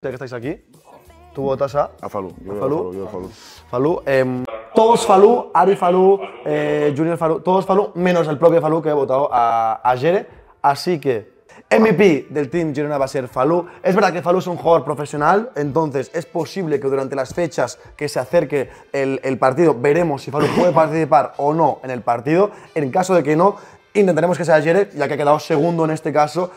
Ya que estáis aquí, tú votas a. A Falú. a Falú. Em, todos Falú, Ari Falú, eh, Junior Falú, todos Falú, menos el propio Falú que ha votado a, Ayer, Jere. Así que. MVP del Team Girona va a ser Falú. Es verdad que Falú es un jugador profesional, entonces es posible que durante las fechas que se acerque el, el partido veremos si Falú puede participar o no en el partido. En caso de que no, intentaremos que sea Jere, ya que ha quedado segundo en este caso.